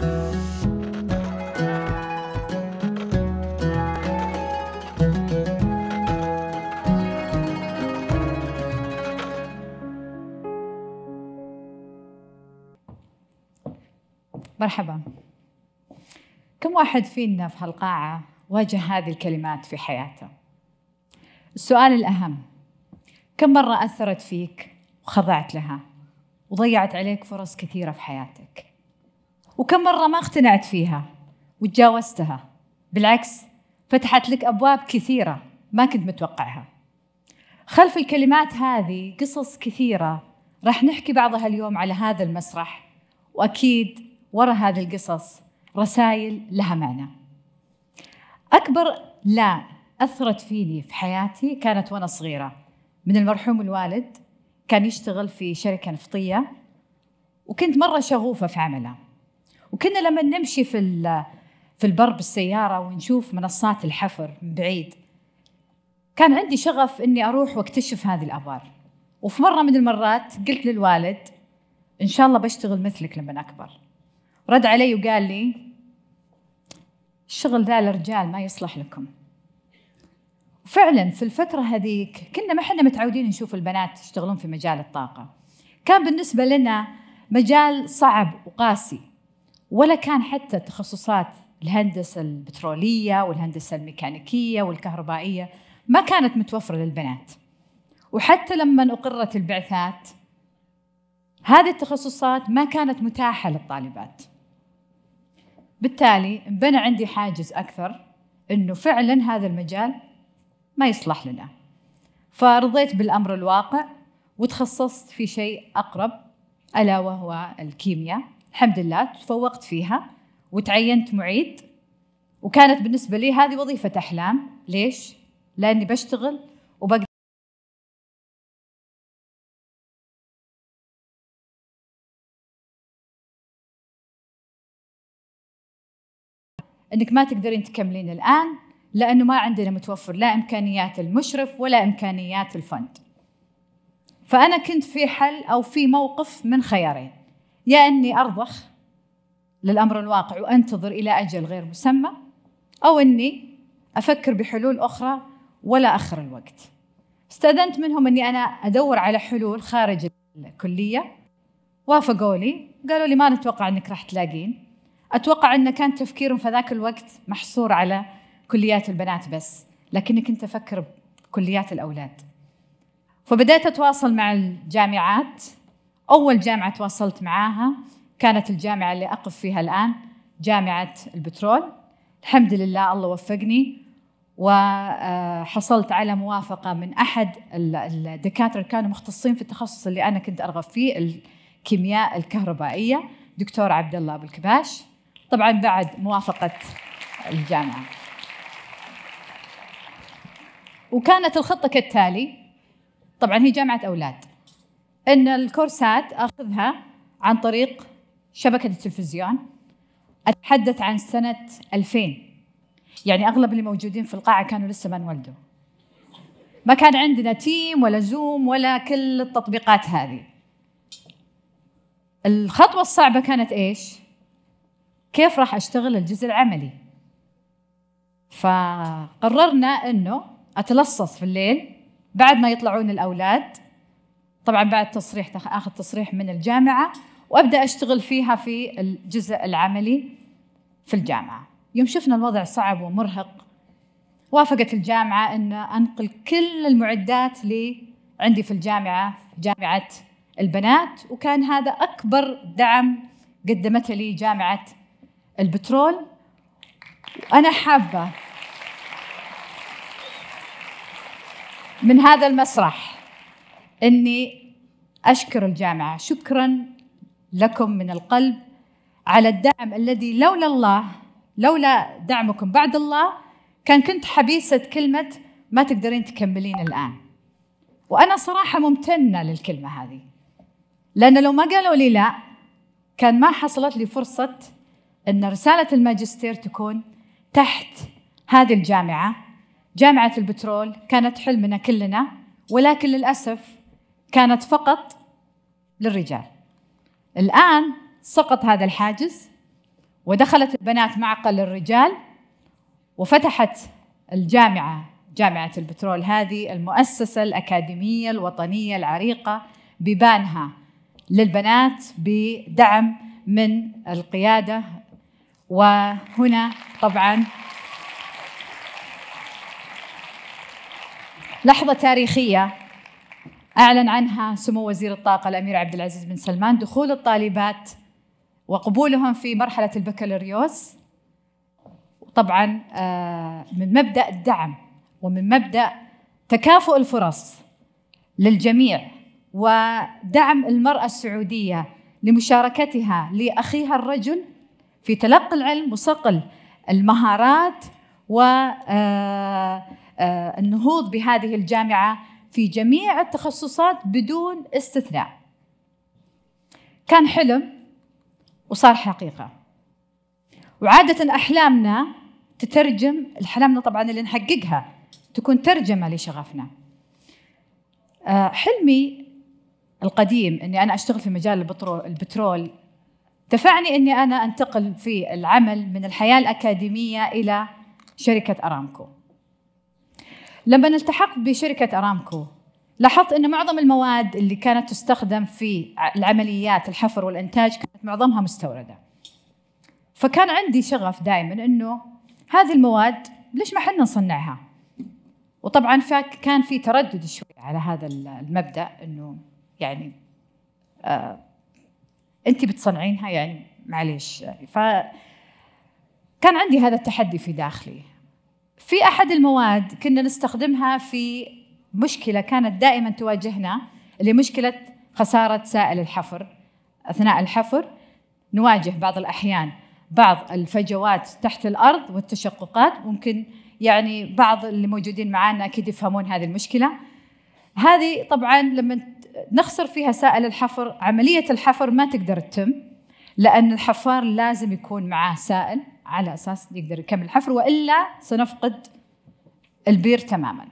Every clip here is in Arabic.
مرحبا كم واحد فينا في هالقاعة واجه هذه الكلمات في حياته السؤال الأهم كم مرة أثرت فيك وخضعت لها وضيعت عليك فرص كثيرة في حياتك وكم مرة ما اقتنعت فيها وتجاوزتها بالعكس فتحت لك أبواب كثيرة ما كنت متوقعها خلف الكلمات هذه قصص كثيرة راح نحكي بعضها اليوم على هذا المسرح وأكيد ورا هذه القصص رسائل لها معنى أكبر لا أثرت فيني في حياتي كانت وأنا صغيرة من المرحوم الوالد كان يشتغل في شركة نفطية وكنت مرة شغوفة في عمله وكنا لما نمشي في في البر بالسيارة ونشوف منصات الحفر من بعيد كان عندي شغف إني أروح واكتشف هذه الآبار وفي مرة من المرات قلت للوالد إن شاء الله بشتغل مثلك لما أكبر رد علي وقال لي الشغل ذا للرجال ما يصلح لكم فعلا في الفترة هذيك كنا ما احنا متعودين نشوف البنات يشتغلون في مجال الطاقة كان بالنسبة لنا مجال صعب وقاسي ولا كان حتى تخصصات الهندسة البترولية والهندسة الميكانيكية والكهربائية ما كانت متوفرة للبنات وحتى لما أقرت البعثات هذه التخصصات ما كانت متاحة للطالبات بالتالي بنى عندي حاجز أكثر أنه فعلا هذا المجال ما يصلح لنا فرضيت بالأمر الواقع وتخصصت في شيء أقرب ألا وهو الكيمياء الحمد لله تفوقت فيها وتعينت معيد وكانت بالنسبة لي هذه وظيفة أحلام ليش؟ لأني بشتغل وبقدر انك ما تقدرين تكملين الان لانه ما عندنا متوفر لا امكانيات المشرف ولا امكانيات الفند. فانا كنت في حل او في موقف من خيارين. يا أني أرضخ للأمر الواقع وأنتظر إلى أجل غير مسمى أو أني أفكر بحلول أخرى ولا أخر الوقت استأذنت منهم أني أنا أدور على حلول خارج الكلية وافقوا لي قالوا لي ما نتوقع أنك راح تلاقين أتوقع أن كان تفكيرهم في ذاك الوقت محصور على كليات البنات بس لكني كنت أفكر بكليات الأولاد فبدأت أتواصل مع الجامعات أول جامعة تواصلت معاها كانت الجامعة اللي أقف فيها الآن جامعة البترول الحمد لله الله وفقني وحصلت آه، على موافقة من أحد الدكاترة كانوا مختصين في التخصص اللي أنا كنت أرغب فيه الكيمياء الكهربائية دكتور عبد الله أبو الكباش طبعا بعد موافقة الجامعة وكانت الخطة كالتالي طبعا هي جامعة أولاد ان الكورسات اخذها عن طريق شبكه التلفزيون اتحدث عن سنه 2000 يعني اغلب اللي موجودين في القاعه كانوا لسه ما انولدوا ما كان عندنا تيم ولا زوم ولا كل التطبيقات هذه الخطوه الصعبه كانت ايش كيف راح اشتغل الجزء العملي فقررنا انه اتلصص في الليل بعد ما يطلعون الاولاد طبعا بعد تصريح اخذ تصريح من الجامعه وابدا اشتغل فيها في الجزء العملي في الجامعه يوم شفنا الوضع صعب ومرهق وافقت الجامعه ان انقل كل المعدات لي عندي في الجامعه جامعه البنات وكان هذا اكبر دعم قدمته لي جامعه البترول انا حابه من هذا المسرح اني أشكر الجامعة شكرا لكم من القلب على الدعم الذي لولا الله لولا دعمكم بعد الله كان كنت حبيسة كلمة ما تقدرين تكملين الآن وأنا صراحة ممتنة للكلمة هذه لأن لو ما قالوا لي لا كان ما حصلت لي فرصة أن رسالة الماجستير تكون تحت هذه الجامعة جامعة البترول كانت حلمنا كلنا ولكن للأسف كانت فقط للرجال الآن سقط هذا الحاجز ودخلت البنات معقل الرجال وفتحت الجامعة جامعة البترول هذه المؤسسة الأكاديمية الوطنية العريقة ببانها للبنات بدعم من القيادة وهنا طبعا لحظة تاريخية أعلن عنها سمو وزير الطاقة الأمير عبد العزيز بن سلمان دخول الطالبات وقبولهم في مرحلة البكالوريوس طبعا آه، من مبدأ الدعم ومن مبدأ تكافؤ الفرص للجميع ودعم المرأة السعودية لمشاركتها لأخيها الرجل في تلقي العلم وصقل المهارات والنهوض آه، آه، بهذه الجامعة في جميع التخصصات بدون استثناء كان حلم وصار حقيقة وعادة أحلامنا تترجم أحلامنا طبعا اللي نحققها تكون ترجمة لشغفنا آه، حلمي القديم أني أنا أشتغل في مجال البترول, البترول دفعني أني أنا أنتقل في العمل من الحياة الأكاديمية إلى شركة أرامكو لما التحقت بشركه ارامكو لاحظت ان معظم المواد اللي كانت تستخدم في العمليات الحفر والانتاج كانت معظمها مستورده. فكان عندي شغف دائما انه هذه المواد ليش ما حنا نصنعها؟ وطبعا كان في تردد شوي على هذا المبدا انه يعني آه انت بتصنعينها يعني معليش يعني، ف كان عندي هذا التحدي في داخلي في احد المواد كنا نستخدمها في مشكله كانت دائما تواجهنا اللي مشكله خساره سائل الحفر اثناء الحفر نواجه بعض الاحيان بعض الفجوات تحت الارض والتشققات ممكن يعني بعض اللي موجودين معانا اكيد يفهمون هذه المشكله هذه طبعا لما نخسر فيها سائل الحفر عمليه الحفر ما تقدر تتم لان الحفار لازم يكون معاه سائل على اساس يقدر يكمل الحفر والا سنفقد البير تماما.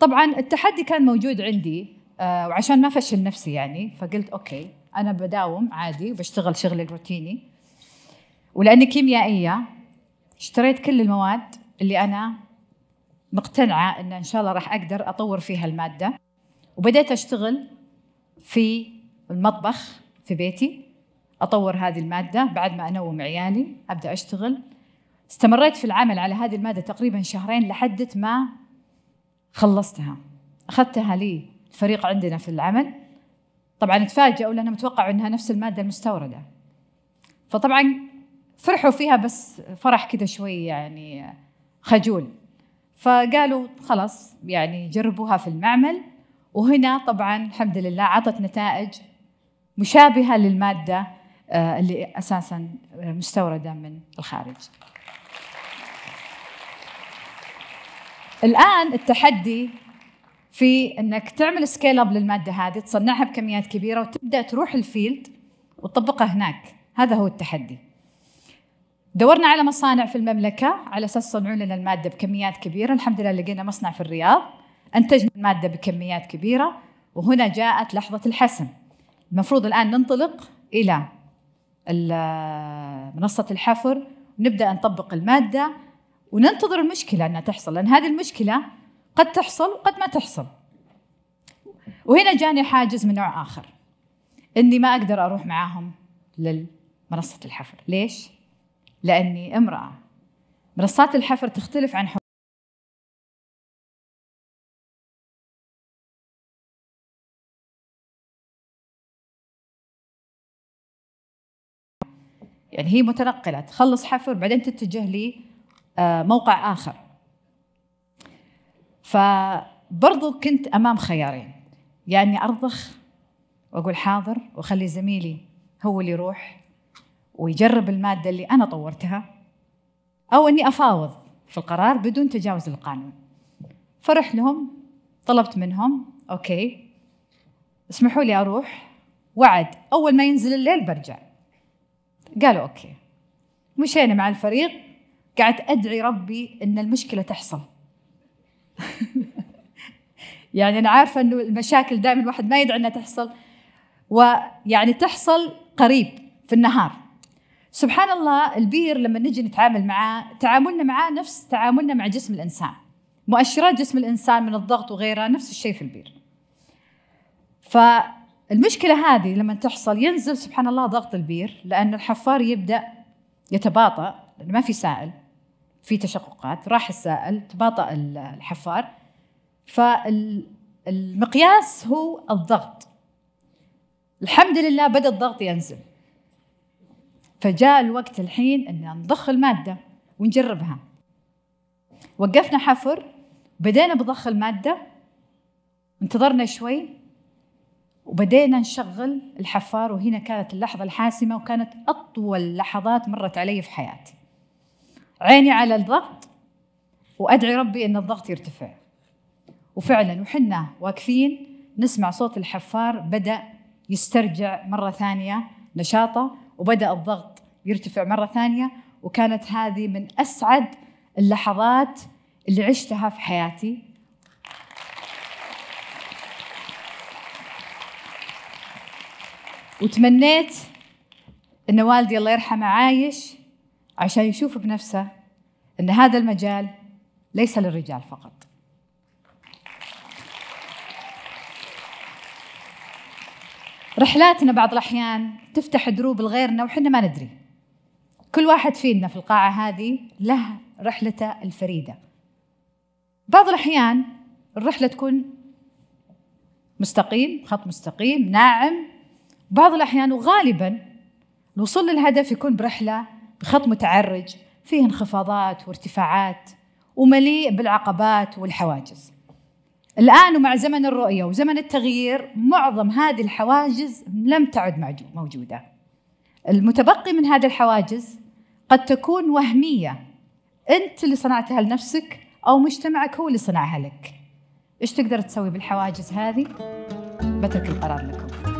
طبعا التحدي كان موجود عندي آه، وعشان ما فشل نفسي يعني فقلت اوكي انا بداوم عادي وبشتغل شغلي الروتيني ولاني كيميائيه اشتريت كل المواد اللي انا مقتنعه ان ان شاء الله راح اقدر اطور فيها الماده وبدأت اشتغل في المطبخ في بيتي اطور هذه الماده بعد ما انوم عيالي ابدا اشتغل استمريت في العمل على هذه الماده تقريبا شهرين لحد ما خلصتها اخذتها لي الفريق عندنا في العمل طبعا تفاجئوا لانهم توقعوا انها نفس الماده المستورده فطبعا فرحوا فيها بس فرح كذا شوي يعني خجول فقالوا خلاص يعني جربوها في المعمل وهنا طبعا الحمد لله عطت نتائج مشابهه للماده آه، اللي اساسا مستورده من الخارج. الان التحدي في انك تعمل سكيل اب للماده هذه تصنعها بكميات كبيره وتبدا تروح الفيلد وتطبقها هناك هذا هو التحدي دورنا على مصانع في المملكه على اساس يصنعون لنا الماده بكميات كبيره الحمد لله لقينا مصنع في الرياض انتجنا الماده بكميات كبيره وهنا جاءت لحظه الحسم المفروض الان ننطلق الى منصة الحفر نبدأ نطبق المادة وننتظر المشكلة أنها تحصل لأن هذه المشكلة قد تحصل وقد ما تحصل وهنا جاني حاجز من نوع آخر أني ما أقدر أروح معاهم لمنصة الحفر ليش؟ لأني امرأة منصات الحفر تختلف عن يعني هي متنقله تخلص حفر بعدين تتجه لموقع آه، اخر فبرضو كنت امام خيارين يا اني ارضخ واقول حاضر واخلي زميلي هو اللي يروح ويجرب الماده اللي انا طورتها او اني افاوض في القرار بدون تجاوز القانون فرحت لهم طلبت منهم اوكي اسمحوا لي اروح وعد اول ما ينزل الليل برجع قالوا اوكي مشينا مع الفريق قعدت ادعي ربي ان المشكله تحصل يعني انا عارفه انه المشاكل دائما الواحد ما يدعي انها تحصل ويعني تحصل قريب في النهار سبحان الله البير لما نجي نتعامل معاه تعاملنا معاه نفس تعاملنا مع جسم الانسان مؤشرات جسم الانسان من الضغط وغيرها نفس الشيء في البير ف المشكله هذه لما تحصل ينزل سبحان الله ضغط البير لان الحفار يبدا يتباطا لأن ما في سائل في تشققات راح السائل تباطا الحفار فالمقياس هو الضغط الحمد لله بدا الضغط ينزل فجاء الوقت الحين ان نضخ الماده ونجربها وقفنا حفر بدينا بضخ الماده انتظرنا شوي وبدينا نشغل الحفار وهنا كانت اللحظة الحاسمة وكانت أطول لحظات مرت علي في حياتي عيني على الضغط وأدعي ربي أن الضغط يرتفع وفعلا وحنا واقفين نسمع صوت الحفار بدأ يسترجع مرة ثانية نشاطه وبدأ الضغط يرتفع مرة ثانية وكانت هذه من أسعد اللحظات اللي عشتها في حياتي وتمنيت ان والدي الله يرحمه عايش عشان يشوف بنفسه ان هذا المجال ليس للرجال فقط رحلاتنا بعض الأحيان تفتح دروب لغيرنا وحنا ما ندري كل واحد فينا في القاعة هذه له رحلته الفريدة بعض الأحيان الرحلة تكون مستقيم خط مستقيم ناعم بعض الأحيان وغالبا الوصول للهدف يكون برحلة بخط متعرج فيه انخفاضات وارتفاعات ومليء بالعقبات والحواجز الآن ومع زمن الرؤية وزمن التغيير معظم هذه الحواجز لم تعد موجودة المتبقي من هذه الحواجز قد تكون وهمية أنت اللي صنعتها لنفسك أو مجتمعك هو اللي صنعها لك إيش تقدر تسوي بالحواجز هذه؟ بترك القرار لكم